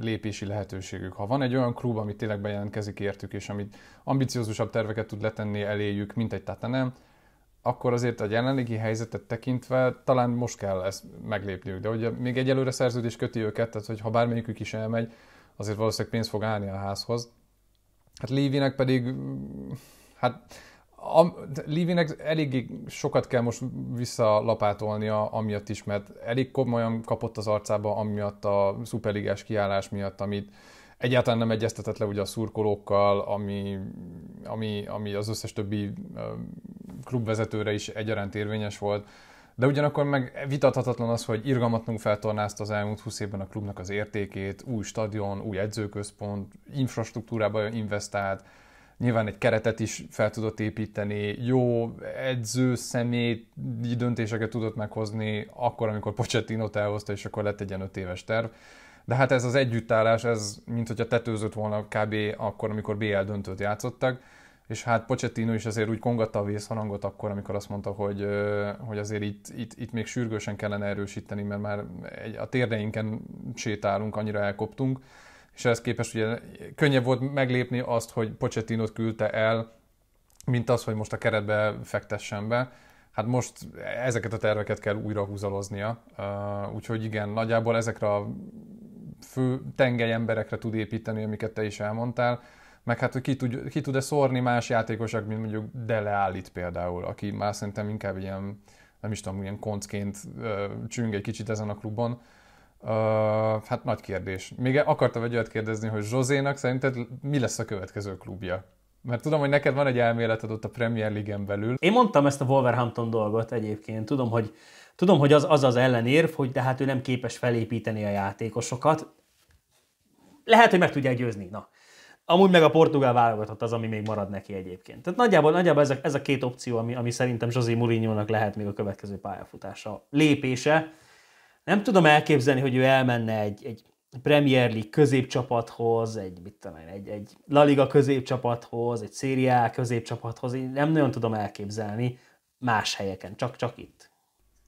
lépési lehetőségük, ha van egy olyan klub, amit tényleg bejelentkezik értük, és amit ambiciózusabb terveket tud letenni eléjük, mint egy nem, akkor azért a jelenlegi helyzetet tekintve talán most kell ezt meglépniük. De ugye még egyelőre szerződés köti őket, tehát hogy ha bármelyikük is elmegy, azért valószínűleg pénz fog állni a házhoz. Hát Lévinek pedig, hát a Livinek eléggé sokat kell most visszalapátolnia, amiatt is, mert elég komolyan kapott az arcába, amiatt a szuperligás kiállás miatt, amit egyáltalán nem egyeztetett le ugye a szurkolókkal, ami, ami, ami az összes többi klubvezetőre is egyaránt érvényes volt. De ugyanakkor meg vitathatatlan az, hogy irgalmatlanul feltornázta az elmúlt 20 évben a klubnak az értékét, új stadion, új edzőközpont, infrastruktúrába investált, nyilván egy keretet is fel tudott építeni, jó edző személyi döntéseket tudott meghozni akkor, amikor pochettino elhozta, és akkor lett egy ilyen öt éves terv. De hát ez az együttállás, ez mint hogyha tetőzött volna kb. akkor, amikor BL döntőt játszottak, és hát Pochettino is azért úgy kongatta a vészharangot akkor, amikor azt mondta, hogy, hogy azért itt, itt, itt még sürgősen kellene erősíteni, mert már egy a térdeinken sétálunk, annyira elkoptunk és ehhez képest ugye könnyebb volt meglépni azt, hogy pochettino küldte el, mint az, hogy most a keretbe fektessen be. Hát most ezeket a terveket kell újra húzaloznia, úgyhogy igen, nagyjából ezekre a fő tengely emberekre tud építeni, amiket te is elmondtál, meg hát, hogy ki, tud, ki tud-e szórni más játékosok, mint mondjuk Dele állít például, aki már szerintem inkább ilyen, nem is tudom, ilyen koncként csüng egy kicsit ezen a klubon, Uh, hát nagy kérdés. Még akartam egy olyat kérdezni, hogy Zsozénak szerinted mi lesz a következő klubja? Mert tudom, hogy neked van egy elméleted ott a Premier league belül. Én mondtam ezt a Wolverhampton dolgot egyébként. Tudom, hogy, tudom, hogy az, az az ellenérv, hogy de hát ő nem képes felépíteni a játékosokat. Lehet, hogy meg tudják győzni. Na. Amúgy meg a portugál válogatott az, ami még marad neki egyébként. Tehát nagyjából, nagyjából ez, a, ez a két opció, ami, ami szerintem José Mourinho-nak lehet még a következő pályafutása. Lépése, nem tudom elképzelni, hogy ő elmenne egy, egy Premier League középcsapathoz, egy, mit tudom egy, egy La Liga középcsapathoz, egy Serie középcsapathoz, én nem nagyon tudom elképzelni más helyeken, csak, csak itt.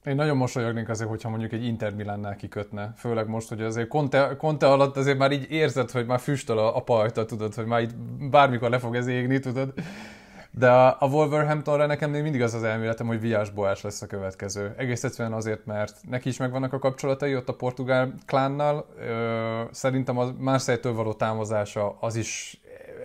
Én nagyon mosolyognék azért, hogyha mondjuk egy Inter Milannál kikötne. Főleg most, hogy azért Conte, Conte alatt azért már így érzed, hogy már füstöl a, a pajta, tudod, hogy már itt bármikor le fog ez égni, tudod. De a, Wolverhamptonra nekem még mindig az az elméletem, hogy Viás Boás lesz a következő. Egész egyszerűen azért, mert neki is megvannak a kapcsolatai ott a portugál klánnal. Ö, szerintem a Marseille-től való támozása az is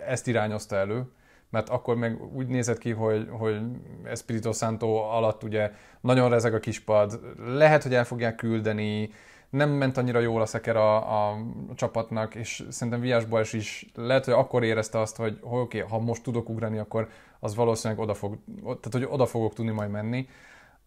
ezt irányozta elő mert akkor meg úgy nézett ki, hogy, hogy Espirito Santo alatt ugye nagyon rezeg a kispad, lehet, hogy el fogják küldeni, nem ment annyira jól a szeker a, a csapatnak, és szerintem Viás Balázs is lehet, hogy akkor érezte azt, hogy oké, ha most tudok ugrani, akkor az valószínűleg oda fog, tehát hogy oda fogok tudni majd menni.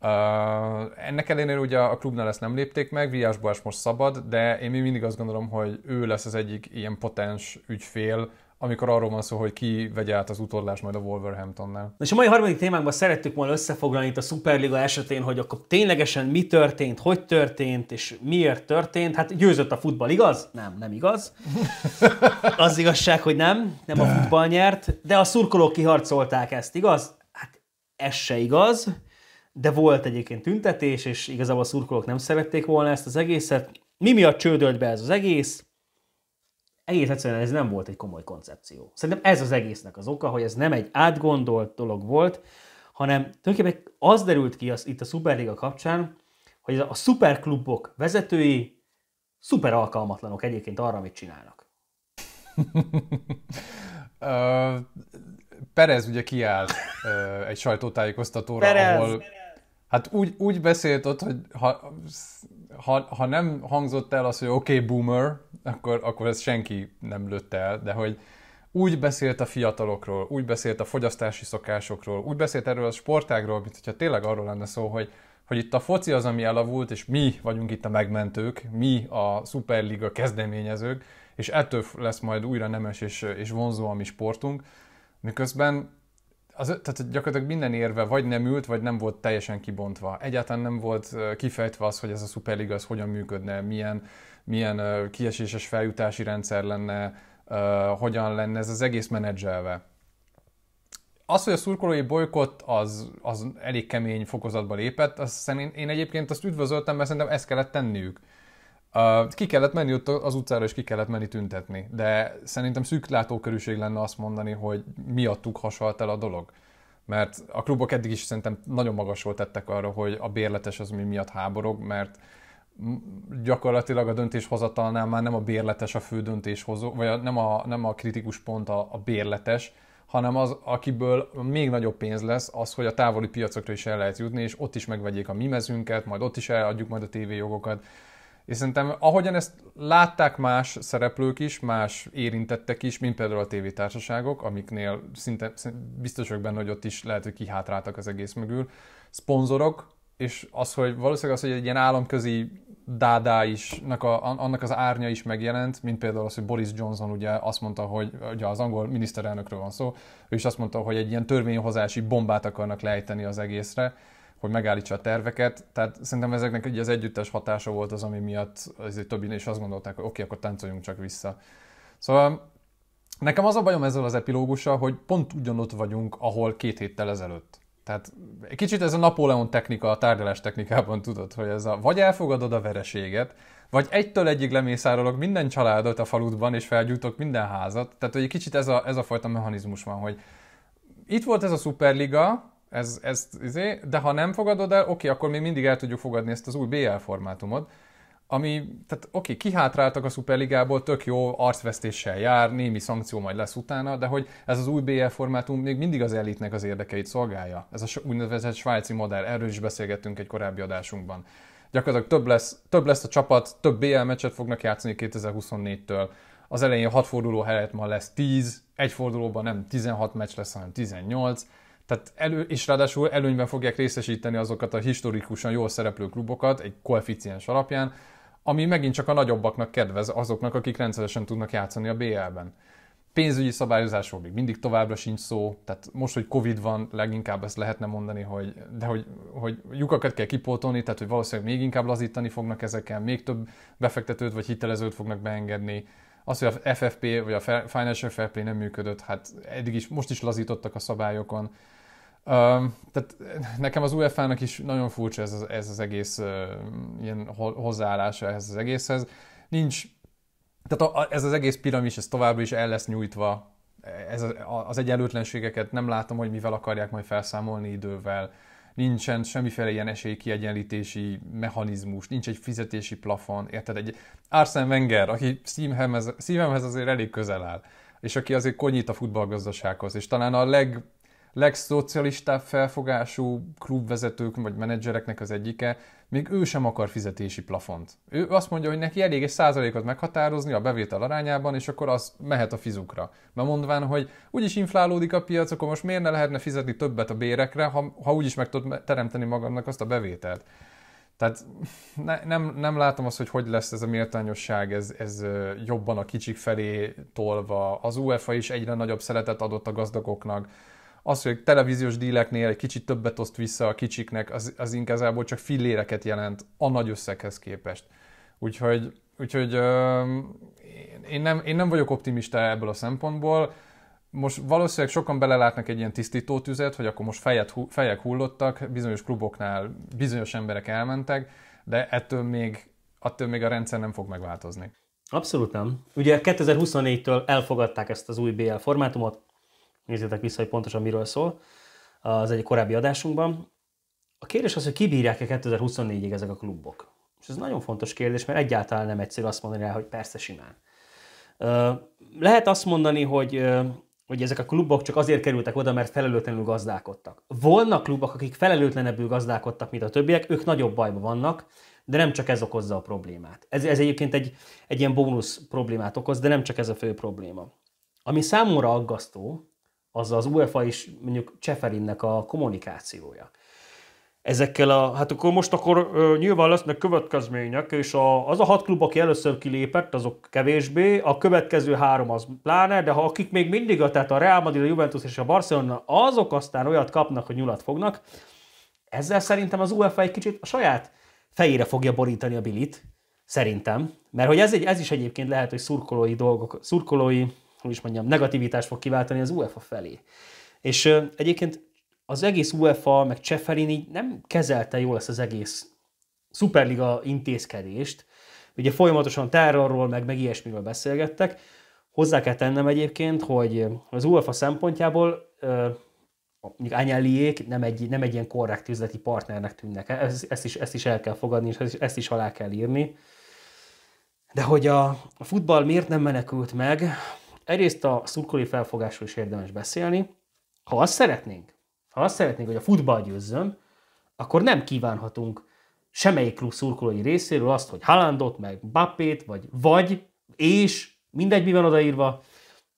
Uh, ennek ellenére ugye a klubnál ezt nem lépték meg, Viás Balázs most szabad, de én még mindig azt gondolom, hogy ő lesz az egyik ilyen potens ügyfél, amikor arról van szó, hogy ki vegye át az utorlás majd a Wolverhamptonnál. És a mai harmadik témánkban szerettük volna összefoglalni itt a Superliga esetén, hogy akkor ténylegesen mi történt, hogy történt, és miért történt. Hát győzött a futball, igaz? Nem, nem igaz. Az igazság, hogy nem, nem a futball nyert, de a szurkolók kiharcolták ezt, igaz? Hát ez se igaz, de volt egyébként tüntetés, és igazából a szurkolók nem szerették volna ezt az egészet. Mi miatt csődölt be ez az egész? egész egyszerűen ez nem volt egy komoly koncepció. Szerintem ez az egésznek az oka, hogy ez nem egy átgondolt dolog volt, hanem tulajdonképpen az derült ki az, itt a Superliga kapcsán, hogy a szuperklubok vezetői szuper alkalmatlanok egyébként arra, amit csinálnak. uh, Perez ugye kiállt uh, egy sajtótájékoztatóra, Perez, ahol... Perez. Hát úgy, úgy beszélt ott, hogy ha, ha, ha nem hangzott el az, hogy oké, okay, boomer, akkor, akkor ezt senki nem lőtte el, de hogy úgy beszélt a fiatalokról, úgy beszélt a fogyasztási szokásokról, úgy beszélt erről a sportágról, mint hogyha tényleg arról lenne szó, hogy, hogy itt a foci az, ami elavult, és mi vagyunk itt a megmentők, mi a Superliga kezdeményezők, és ettől lesz majd újra nemes és, és vonzó a mi sportunk, miközben az, tehát gyakorlatilag minden érve vagy nem ült, vagy nem volt teljesen kibontva. Egyáltalán nem volt kifejtve az, hogy ez a szuperliga az hogyan működne, milyen, milyen kieséses feljutási rendszer lenne, hogyan lenne ez az egész menedzselve. Az, hogy a szurkolói bolykott az, az elég kemény fokozatba lépett, azt én, én egyébként azt üdvözöltem, mert szerintem ezt kellett tenniük. Uh, ki kellett menni ott az utcára, és ki kellett menni tüntetni. De szerintem szűk látókörűség lenne azt mondani, hogy miattuk hasalt el a dolog. Mert a klubok eddig is szerintem nagyon magasról tettek arra, hogy a bérletes az mi miatt háborog, mert gyakorlatilag a döntéshozatalnál már nem a bérletes a fő döntéshozó, vagy a, nem, a, nem a kritikus pont a, a bérletes, hanem az, akiből még nagyobb pénz lesz az, hogy a távoli piacokra is el lehet jutni, és ott is megvegyék a mi mezünket, majd ott is eladjuk majd a tévéjogokat. És szerintem ahogyan ezt látták más szereplők is, más érintettek is, mint például a tévétársaságok, amiknél szinte, szinte biztos vagyok benne, hogy ott is lehet, hogy kihátráltak az egész mögül, szponzorok, és az, hogy valószínűleg az, hogy egy ilyen államközi dádá is, a, annak az árnya is megjelent, mint például az, hogy Boris Johnson ugye azt mondta, hogy ugye az angol miniszterelnökről van szó, ő is azt mondta, hogy egy ilyen törvényhozási bombát akarnak lejteni az egészre, hogy megállítsa a terveket. Tehát szerintem ezeknek ugye az együttes hatása volt az, ami miatt azért többi is azt gondolták, hogy oké, okay, akkor táncoljunk csak vissza. Szóval nekem az a bajom ezzel az epilógussal, hogy pont ugyanott vagyunk, ahol két héttel ezelőtt. Tehát egy kicsit ez a Napóleon technika, a tárgyalás technikában tudod, hogy ez a vagy elfogadod a vereséget, vagy egytől egyig lemészárolok minden családot a faludban, és felgyújtok minden házat. Tehát, hogy egy kicsit ez a, ez a fajta mechanizmus van, hogy itt volt ez a Superliga, ez, ez, izé, de ha nem fogadod el, oké, akkor még mindig el tudjuk fogadni ezt az új BL formátumot, ami, tehát oké, kihátráltak a Superligából, tök jó, arcvesztéssel jár, némi szankció majd lesz utána, de hogy ez az új BL formátum még mindig az elitnek az érdekeit szolgálja. Ez a úgynevezett svájci modell, erről is beszélgettünk egy korábbi adásunkban. Gyakorlatilag több lesz, több lesz a csapat, több BL meccset fognak játszani 2024-től. Az elején 6 forduló helyett ma lesz 10, egy fordulóban nem 16 meccs lesz, hanem 18 tehát elő, és ráadásul előnyben fogják részesíteni azokat a historikusan jól szereplő klubokat egy koeficiens alapján, ami megint csak a nagyobbaknak kedvez azoknak, akik rendszeresen tudnak játszani a BL-ben. Pénzügyi szabályozásról még mindig továbbra sincs szó, tehát most, hogy Covid van, leginkább ezt lehetne mondani, hogy, de hogy, hogy lyukakat kell kipótolni, tehát hogy valószínűleg még inkább lazítani fognak ezeken, még több befektetőt vagy hitelezőt fognak beengedni. Az, hogy a FFP vagy a Financial Fair Play nem működött, hát eddig is, most is lazítottak a szabályokon tehát nekem az UEFA-nak is nagyon furcsa ez, az, ez az egész uh, ilyen hozzáállása ehhez az egészhez. Nincs, tehát a, ez az egész piramis, ez továbbra is el lesz nyújtva. Ez az, az egyenlőtlenségeket nem látom, hogy mivel akarják majd felszámolni idővel. Nincsen semmiféle ilyen esélykiegyenlítési mechanizmus, nincs egy fizetési plafon, érted? Egy Arsene Wenger, aki szívemhez, szívemhez azért elég közel áll, és aki azért konyít a futballgazdasághoz, és talán a leg legszocialistább felfogású klubvezetők vagy menedzsereknek az egyike, még ő sem akar fizetési plafont. Ő azt mondja, hogy neki elég egy százalékot meghatározni a bevétel arányában, és akkor az mehet a fizukra. Mert mondván, hogy úgyis inflálódik a piac, akkor most miért ne lehetne fizetni többet a bérekre, ha, ha úgyis meg tud teremteni magadnak azt a bevételt. Tehát ne, nem, nem látom azt, hogy hogy lesz ez a méltányosság, ez, ez jobban a kicsik felé tolva. Az UEFA is egyre nagyobb szeretet adott a gazdagoknak az, hogy televíziós díleknél egy kicsit többet oszt vissza a kicsiknek, az, az inkább csak filléreket jelent a nagy összeghez képest. Úgyhogy, úgyhogy ö, én, nem, én nem vagyok optimista ebből a szempontból. Most valószínűleg sokan belelátnak egy ilyen tisztító tüzet, hogy akkor most fejet, fejek hullottak, bizonyos kluboknál bizonyos emberek elmentek, de ettől még, attól még a rendszer nem fog megváltozni. Abszolút nem. Ugye 2024-től elfogadták ezt az új BL formátumot, nézzétek vissza, hogy pontosan miről szól az egy korábbi adásunkban. A kérdés az, hogy kibírják-e 2024-ig ezek a klubok. És ez nagyon fontos kérdés, mert egyáltalán nem egyszerű azt mondani rá, hogy persze simán. Lehet azt mondani, hogy, hogy ezek a klubok csak azért kerültek oda, mert felelőtlenül gazdálkodtak. Volna klubok, akik felelőtlenebbül gazdálkodtak, mint a többiek, ők nagyobb bajban vannak, de nem csak ez okozza a problémát. Ez, ez egyébként egy, egy ilyen bónusz problémát okoz, de nem csak ez a fő probléma. Ami számomra aggasztó, az az UEFA is, mondjuk Cseferinnek a kommunikációja. Ezekkel a, hát akkor most akkor ö, nyilván lesznek következmények, és a, az a hat klub, aki először kilépett, azok kevésbé, a következő három az pláne, de ha akik még mindig, a, tehát a Real Madrid, a Juventus és a Barcelona, azok aztán olyat kapnak, hogy nyulat fognak, ezzel szerintem az UEFA egy kicsit a saját fejére fogja borítani a bilit, szerintem, mert hogy ez, egy, ez is egyébként lehet, hogy szurkolói dolgok, szurkolói hogy is mondjam, negativitást fog kiváltani az UEFA felé. És ö, egyébként az egész UEFA, meg Cseferin nem kezelte jól ezt az egész szuperliga intézkedést. Ugye folyamatosan terrorról, meg, meg ilyesmiről beszélgettek. Hozzá kell tennem egyébként, hogy az UEFA szempontjából ö, mondjuk Anyeliék nem egy, nem egy ilyen korrekt üzleti partnernek tűnnek. Ezt, ezt, is, ezt is el kell fogadni, és ezt is, ezt is alá kell írni. De hogy a, a futball miért nem menekült meg, Egyrészt a szurkolói felfogásról is érdemes beszélni. Ha azt szeretnénk, ha azt szeretnénk, hogy a futball győzzön, akkor nem kívánhatunk semmelyik klub szurkolói részéről azt, hogy Halandot, meg Bappét, vagy vagy, és, mindegy, mi van odaírva,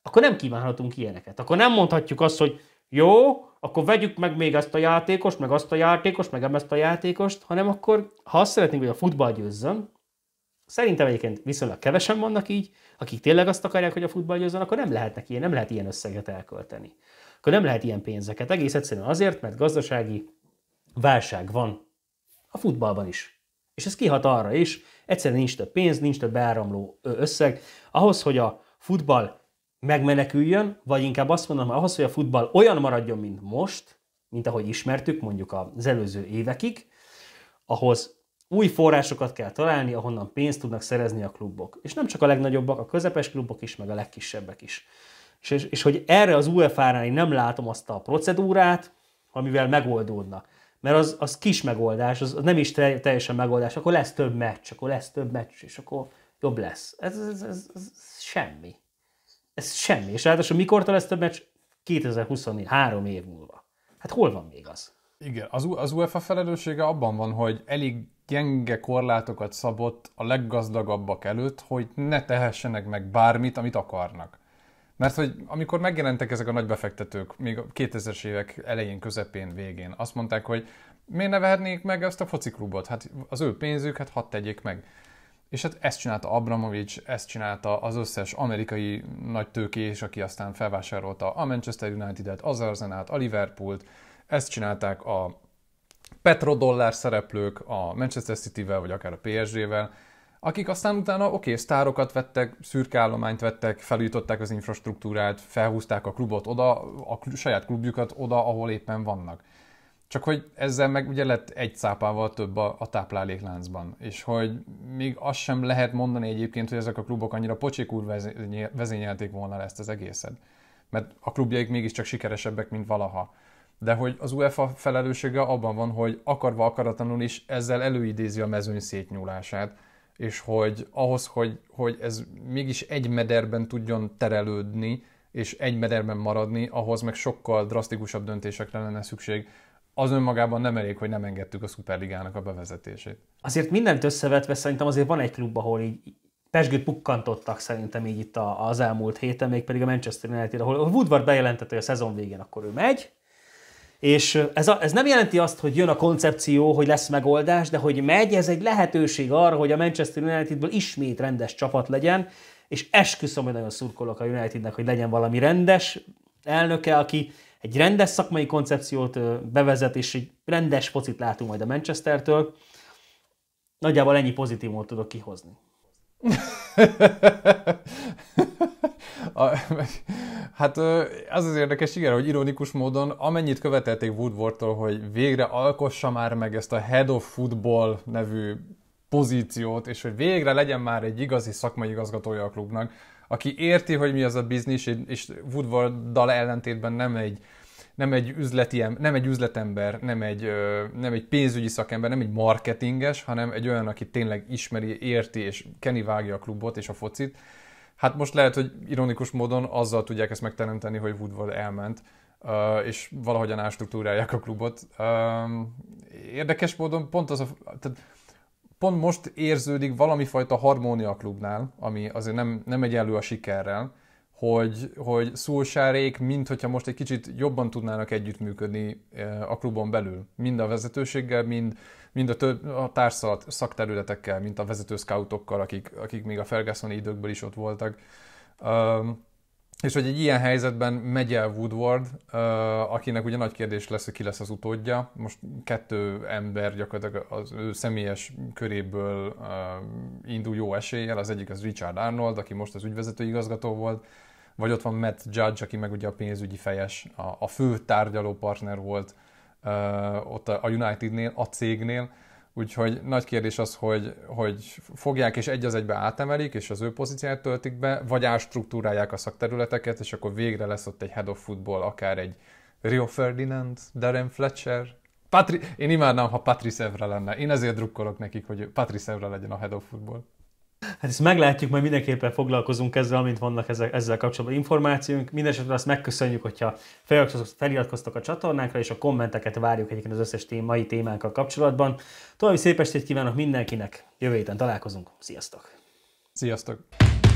akkor nem kívánhatunk ilyeneket. Akkor nem mondhatjuk azt, hogy jó, akkor vegyük meg még ezt a játékost, meg azt a játékost, meg ezt a játékost, hanem akkor, ha azt szeretnénk, hogy a futball győzzön, Szerintem egyébként viszonylag kevesen vannak így, akik tényleg azt akarják, hogy a futball akkor nem lehetnek ilyen, nem lehet ilyen összeget elkölteni. Akkor nem lehet ilyen pénzeket. Egész egyszerűen azért, mert gazdasági válság van a futballban is. És ez kihat arra is, egyszerűen nincs több pénz, nincs több beáramló összeg. Ahhoz, hogy a futball megmeneküljön, vagy inkább azt mondom, ahhoz, hogy a futball olyan maradjon, mint most, mint ahogy ismertük mondjuk az előző évekig, ahhoz új forrásokat kell találni, ahonnan pénzt tudnak szerezni a klubok. És nem csak a legnagyobbak, a közepes klubok is, meg a legkisebbek is. És, és, és hogy erre az UEFA-nál én nem látom azt a procedúrát, amivel megoldódna. Mert az, az kis megoldás, az, az nem is teljesen megoldás, akkor lesz több meccs, akkor lesz több meccs, és akkor jobb lesz. Ez, ez, ez, ez semmi. Ez semmi. És ráadásul mikor lesz több meccs? 2023 év múlva. Hát hol van még az? Igen, az, az UEFA felelőssége abban van, hogy elég gyenge korlátokat szabott a leggazdagabbak előtt, hogy ne tehessenek meg bármit, amit akarnak. Mert hogy amikor megjelentek ezek a nagy befektetők, még a 2000-es évek elején, közepén, végén, azt mondták, hogy miért ne vehetnék meg ezt a fociklubot? Hát az ő pénzük, hát hadd tegyék meg. És hát ezt csinálta Abramovics, ezt csinálta az összes amerikai nagy tőkés, aki aztán felvásárolta a Manchester United-et, az Arsenal-t, a Liverpoolt, ezt csinálták a petrodollár szereplők a Manchester City-vel, vagy akár a PSG-vel, akik aztán utána oké, okay, sztárokat vettek, szürke állományt vettek, felújították az infrastruktúrát, felhúzták a klubot oda, a saját klubjukat oda, ahol éppen vannak. Csak hogy ezzel meg ugye lett egy szápával több a, a táplálékláncban, és hogy még azt sem lehet mondani egyébként, hogy ezek a klubok annyira pocsékúr vezényelték volna ezt az egészet. Mert a klubjaik mégiscsak sikeresebbek, mint valaha de hogy az UEFA felelőssége abban van, hogy akarva akaratlanul is ezzel előidézi a mezőny szétnyúlását, és hogy ahhoz, hogy, hogy ez mégis egy mederben tudjon terelődni, és egy mederben maradni, ahhoz meg sokkal drasztikusabb döntésekre lenne szükség. Az önmagában nem elég, hogy nem engedtük a Superligának a bevezetését. Azért mindent összevetve szerintem azért van egy klub, ahol így pesgőt pukkantottak szerintem így itt az elmúlt héten, még pedig a Manchester United, ahol Woodward bejelentette, hogy a szezon végén akkor ő megy, és ez, a, ez nem jelenti azt, hogy jön a koncepció, hogy lesz megoldás, de hogy megy, ez egy lehetőség arra, hogy a Manchester Unitedből ismét rendes csapat legyen, és esküszöm, hogy nagyon szurkolok a Unitednek, hogy legyen valami rendes elnöke, aki egy rendes szakmai koncepciót bevezet, és egy rendes focit látunk majd a Manchestertől. Nagyjából ennyi pozitívot tudok kihozni. a, hát az az érdekes, igen, hogy ironikus módon amennyit követelték Woodwardtól, hogy végre alkossa már meg ezt a Head of Football nevű pozíciót, és hogy végre legyen már egy igazi szakmai igazgatója a klubnak, aki érti, hogy mi az a biznisz, és Woodwarddal ellentétben nem egy nem egy, üzleti, nem egy üzletember, nem egy, nem egy pénzügyi szakember, nem egy marketinges, hanem egy olyan, aki tényleg ismeri, érti és keni vágja a klubot és a focit. Hát most lehet, hogy ironikus módon azzal tudják ezt megteremteni, hogy Woodward elment, és valahogyan ástruktúrálják a klubot. Érdekes módon pont az a... Tehát pont most érződik valami fajta harmónia a klubnál, ami azért nem, nem egyenlő a sikerrel, hogy, hogy Szulsárék, mint hogyha most egy kicsit jobban tudnának együttműködni eh, a klubon belül, mind a vezetőséggel, mind, mind a, több, a társzalat, szakterületekkel, mint a vezető scoutokkal, akik, akik még a Fergusoni időkből is ott voltak. Um, és hogy egy ilyen helyzetben megy el Woodward, uh, akinek ugye nagy kérdés lesz, hogy ki lesz az utódja. Most kettő ember gyakorlatilag az ő személyes köréből uh, indul jó eséllyel. Az egyik az Richard Arnold, aki most az ügyvezető igazgató volt, vagy ott van Matt Judge, aki meg ugye a pénzügyi fejes, a, a fő tárgyaló partner volt uh, ott a Unitednél, a cégnél, úgyhogy nagy kérdés az, hogy, hogy fogják és egy az egybe átemelik, és az ő pozíciát töltik be, vagy ástruktúrálják a szakterületeket, és akkor végre lesz ott egy head of football, akár egy Rio Ferdinand, Darren Fletcher, Patri- én imádnám, ha Patrice Evra lenne. Én ezért drukkolok nekik, hogy Patrice Evra legyen a head of football. Hát ezt meglátjuk, majd mindenképpen foglalkozunk ezzel, amint vannak ezzel, ezzel kapcsolatban információink. Mindenesetre azt megköszönjük, hogyha feliratkoztok a csatornánkra, és a kommenteket várjuk egyébként az összes tém, mai témánkkal kapcsolatban. További szép estét kívánok mindenkinek, jövő héten találkozunk. Sziasztok! Sziasztok!